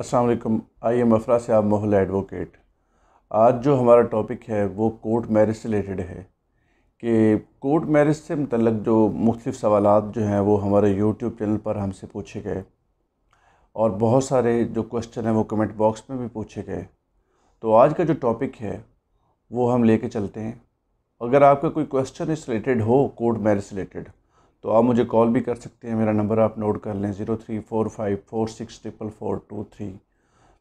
अस्सलाम वालेकुम I am अफरा साहब मोहल्ला एडवोकेट आज जो हमारा टॉपिक है वो कोर्ट मैरिज से रिलेटेड है कि कोर्ट मैरिज से मतलब जो मुख्तफ सवाल जो हैं वो हमारे यूट्यूब चैनल पर हमसे पूछे गए और बहुत सारे जो क्वेश्चन हैं वो कमेंट बॉक्स में भी पूछे गए तो आज का जो टॉपिक है वो हम कर चलते हैं अगर आपका कोई क्वेश्चन इस रिलेटेड हो कोर्ट मैरिज रिलेटेड तो आप मुझे कॉल भी कर सकते हैं मेरा नंबर आप नोट कर लें zero three four five four six triple four two three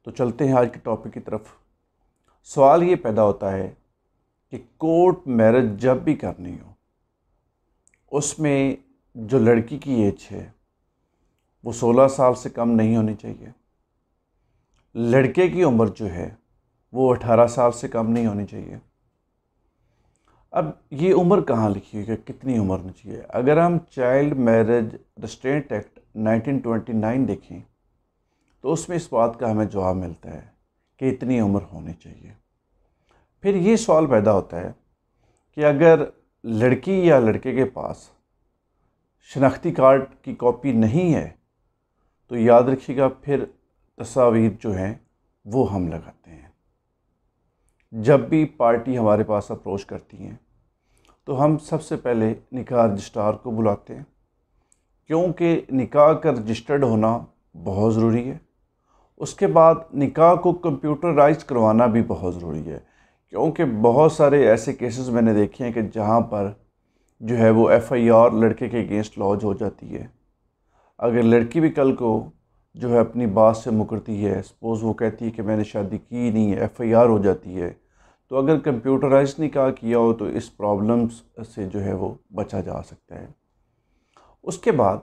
तो चलते हैं आज के टॉपिक की तरफ सवाल ये पैदा होता है कि कोर्ट मैरिज जब भी करनी हो उसमें जो लड़की की एज है वो सोलह साल से कम नहीं होनी चाहिए लड़के की उम्र जो है वो अठारह साल से कम नहीं होनी चाहिए अब ये उम्र कहाँ लिखी है कितनी उम्र होनी चाहिए अगर हम चाइल्ड मैरिज रिस्ट्रेंट एक्ट 1929 देखें तो उसमें इस बात का हमें जवाब मिलता है कि इतनी उम्र होनी चाहिए फिर ये सवाल पैदा होता है कि अगर लड़की या लड़के के पास शनाख्ती कार्ड की कॉपी नहीं है तो याद रखिएगा फिर तस्वीर जो हैं वो हम लगाते हैं जब भी पार्टी हमारे पास अप्रोच करती हैं तो हम सबसे पहले निकाह रजिस्ट्रार को बुलाते हैं क्योंकि निकाह का रजिस्टर्ड होना बहुत ज़रूरी है उसके बाद निकाह को कंप्यूटराइज करवाना भी बहुत ज़रूरी है क्योंकि बहुत सारे ऐसे केसेस मैंने देखे हैं कि जहाँ पर जो है वो एफआईआर लड़के के अगेंस्ट लॉज हो जाती है अगर लड़की भी कल को जो है अपनी बात से मुकरती है सपोज़ वो कहती है कि मैंने शादी की नहीं है एफ आई आर हो जाती है तो अगर कंप्यूटराइज निकाह किया हो तो इस प्रॉब्लम्स से जो है वो बचा जा सकता है उसके बाद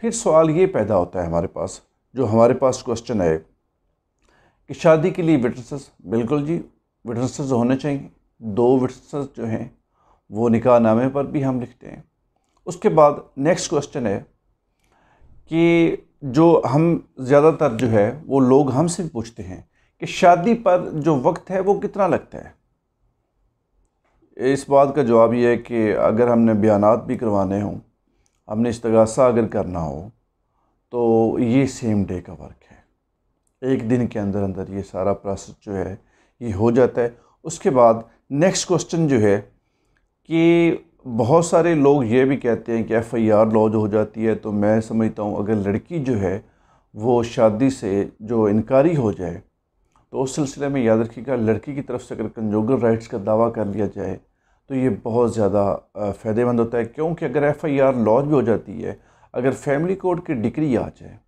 फिर सवाल ये पैदा होता है हमारे पास जो हमारे पास क्वेश्चन है कि शादी के लिए विटनेसेस बिल्कुल जी विटनेसेस होने चाहिए दो विटनेसेस जो हैं वो निकाह नामे पर भी हम लिखते हैं उसके बाद नेक्स्ट क्वेश्चन है कि जो हम ज़्यादातर जो है वो लोग हमसे पूछते हैं कि शादी पर जो वक्त है वो कितना लगता है इस बात का जवाब यह है कि अगर हमने बयान भी करवाने हों हमने इस्तगासा अगर करना हो तो ये सेम डे का वर्क है एक दिन के अंदर अंदर ये सारा प्रोसेस जो है ये हो जाता है उसके बाद नेक्स्ट क्वेश्चन जो है कि बहुत सारे लोग ये भी कहते हैं कि एफ़ आई आर लॉज हो जाती है तो मैं समझता हूँ अगर लड़की जो है वो शादी से जो इनकारी हो जाए तो उस सिलसिले में याद रखिएगा लड़की की तरफ से अगर कंजोगल राइट्स का दावा कर लिया जाए तो ये बहुत ज़्यादा फ़ायदेमंद होता है क्योंकि अगर एफ़ आई आर लॉज भी हो जाती है अगर फैमिली कोर्ट की डिग्री आ जाए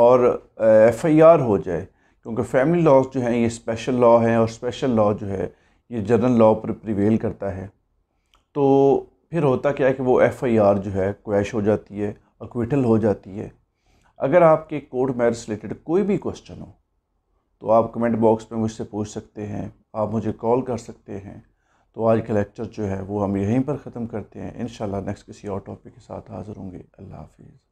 और एफ़ आई आर हो जाए क्योंकि फैमिली लॉज जो हैं ये स्पेशल लॉ हैं और स्पेशल लॉ जो है ये जनरल लॉ पर प्रिवेल करता है तो फिर होता क्या है कि वो एफ़ आई आर जो है क्वैश हो जाती है अक्विटल हो जाती है अगर आपके कोर्ट मैरिज रिलेटेड कोई भी क्वेश्चन हो तो आप कमेंट बॉक्स में मुझसे पूछ सकते हैं आप मुझे कॉल कर सकते हैं तो आज का लेक्चर जो है वो हम यहीं पर ख़त्म करते हैं इन नेक्स्ट किसी और टॉपिक के साथ हाज़िर होंगे अल्लाह हाफिज़